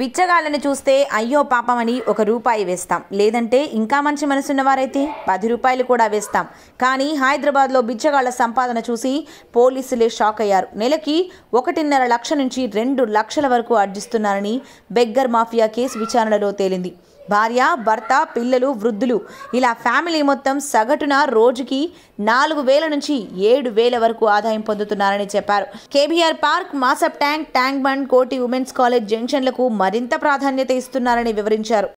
బిచ్చగాళ్ళని చూస్తే అయ్యో పాపమని ఒక రూపాయి వేస్తాం లేదంటే ఇంకా మంచి మనసున్నవారైతే పది రూపాయలు కూడా వేస్తాం కానీ హైదరాబాద్లో బిచ్చగాళ్ల సంపాదన చూసి పోలీసులే షాక్ అయ్యారు నెలకి ఒకటిన్నర లక్ష నుంచి రెండు లక్షల వరకు ఆర్జిస్తున్నారని బెగ్గర్ మాఫియా కేసు విచారణలో తేలింది భార్య భర్త పిల్లలు వృద్ధులు ఇలా ఫ్యామిలీ మొత్తం సగటున రోజుకి నాలుగు వేల నుంచి ఏడు వేల వరకు ఆదాయం పొందుతున్నారని చెప్పారు KBR park Masab tank tank bund Koti women's college జంక్షన్లకు మరింత ప్రాధాన్యత ఇస్తున్నారని వివరించారు